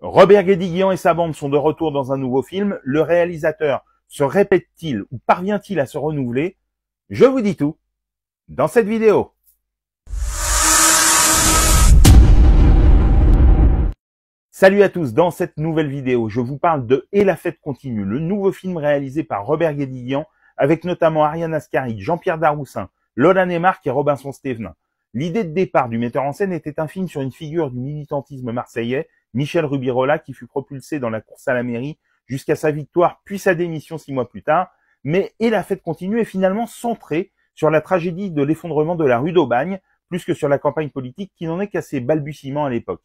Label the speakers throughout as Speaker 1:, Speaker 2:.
Speaker 1: Robert Guédiguian et sa bande sont de retour dans un nouveau film. Le réalisateur se répète-t-il ou parvient-il à se renouveler Je vous dis tout dans cette vidéo. Salut à tous, dans cette nouvelle vidéo, je vous parle de Et la fête continue, le nouveau film réalisé par Robert Guédiguian avec notamment Ariane Ascari, Jean-Pierre Daroussin, Lola Neymar et Robinson Stevenin. L'idée de départ du metteur en scène était un film sur une figure du militantisme marseillais Michel Rubirola, qui fut propulsé dans la course à la mairie jusqu'à sa victoire puis sa démission six mois plus tard. Mais et la fête continue est finalement centrée sur la tragédie de l'effondrement de la rue d'Aubagne, plus que sur la campagne politique qui n'en est qu'à ses balbutiements à l'époque.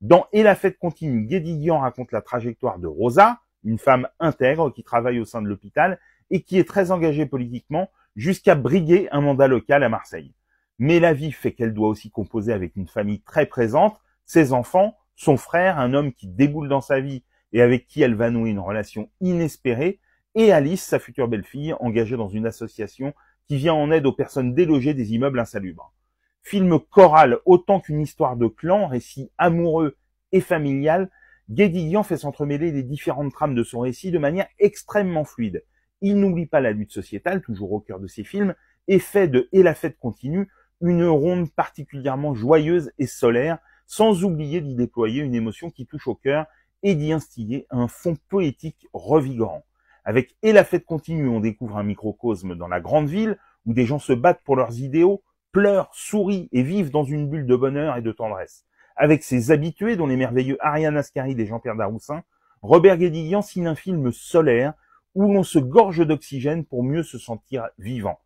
Speaker 1: Dans Et la fête continue, Gédéon raconte la trajectoire de Rosa, une femme intègre qui travaille au sein de l'hôpital et qui est très engagée politiquement jusqu'à briguer un mandat local à Marseille. Mais la vie fait qu'elle doit aussi composer avec une famille très présente, ses enfants, son frère, un homme qui déboule dans sa vie et avec qui elle va nouer une relation inespérée, et Alice, sa future belle-fille, engagée dans une association qui vient en aide aux personnes délogées des immeubles insalubres. Film choral autant qu'une histoire de clan, récit amoureux et familial, Guédiguian fait s'entremêler les différentes trames de son récit de manière extrêmement fluide. Il n'oublie pas la lutte sociétale, toujours au cœur de ses films, et fait de Et la fête continue une ronde particulièrement joyeuse et solaire sans oublier d'y déployer une émotion qui touche au cœur et d'y instiller un fond poétique revigorant. Avec Et la fête continue, on découvre un microcosme dans la grande ville où des gens se battent pour leurs idéaux, pleurent, sourient et vivent dans une bulle de bonheur et de tendresse. Avec ses habitués, dont les merveilleux Ariane Ascari et Jean-Pierre Daroussin, Robert Guédiguian signe un film solaire où l'on se gorge d'oxygène pour mieux se sentir vivant.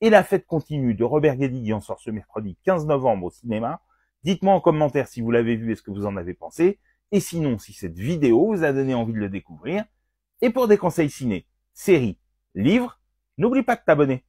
Speaker 1: Et la fête continue de Robert Guédiguian sort ce mercredi 15 novembre au cinéma Dites-moi en commentaire si vous l'avez vu et ce que vous en avez pensé. Et sinon, si cette vidéo vous a donné envie de le découvrir. Et pour des conseils ciné, séries, livres, n'oublie pas de t'abonner.